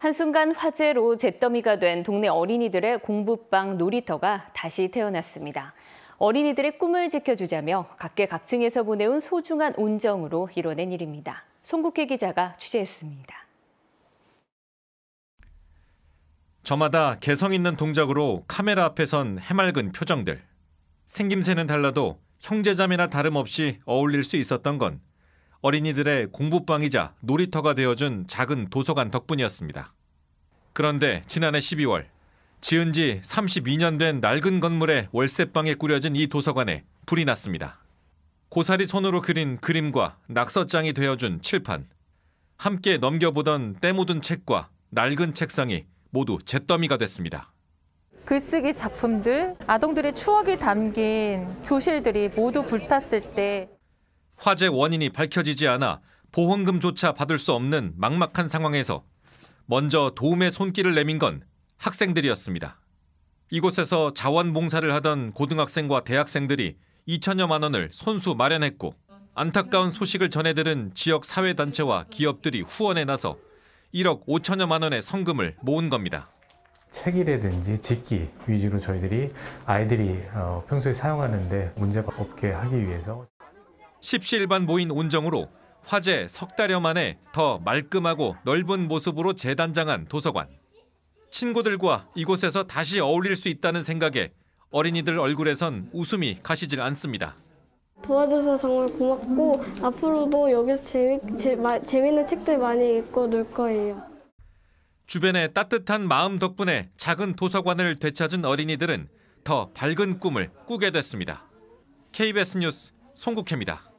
한순간 화제로 잿더미가 된 동네 어린이들의 공부방 놀이터가 다시 태어났습니다. 어린이들의 꿈을 지켜주자며 각계각층에서 보내온 소중한 온정으로 이뤄낸 일입니다. 송국혜 기자가 취재했습니다. 저마다 개성 있는 동작으로 카메라 앞에선 해맑은 표정들. 생김새는 달라도 형제자매나 다름없이 어울릴 수 있었던 건 어린이들의 공부방이자 놀이터가 되어준 작은 도서관 덕분이었습니다. 그런데 지난해 12월 지은 지 32년 된 낡은 건물의 월세방에 꾸려진 이 도서관에 불이 났습니다. 고사리 손으로 그린 그림과 낙서장이 되어준 칠판, 함께 넘겨보던 때 묻은 책과 낡은 책상이 모두 잿더미가 됐습니다. 글쓰기 작품들, 아동들의 추억이 담긴 교실들이 모두 불탔을 때 화재 원인이 밝혀지지 않아 보험금조차 받을 수 없는 막막한 상황에서 먼저 도움의 손길을 내민 건 학생들이었습니다. 이곳에서 자원봉사를 하던 고등학생과 대학생들이 2천여만 원을 손수 마련했고 안타까운 소식을 전해들은 지역 사회단체와 기업들이 후원에 나서 1억 5천여만 원의 성금을 모은 겁니다. 책이라든지 직기 위주로 저희들이 아이들이 어, 평소에 사용하는데 문제가 없게 하기 위해서 십시일반 모인 온정으로 화재 석 달여 만에 더 말끔하고 넓은 모습으로 재단장한 도서관. 친구들과 이곳에서 다시 어울릴 수 있다는 생각에 어린이들 얼굴에선 웃음이 가시질 않습니다. 도와줘서 정말 고맙고 앞으로도 여기서 재미, 재, 마, 재밌는 책들 많이 읽고 놀 거예요. 주변의 따뜻한 마음 덕분에 작은 도서관을 되찾은 어린이들은 더 밝은 꿈을 꾸게 됐습니다. KBS 뉴스 송국혜입니다.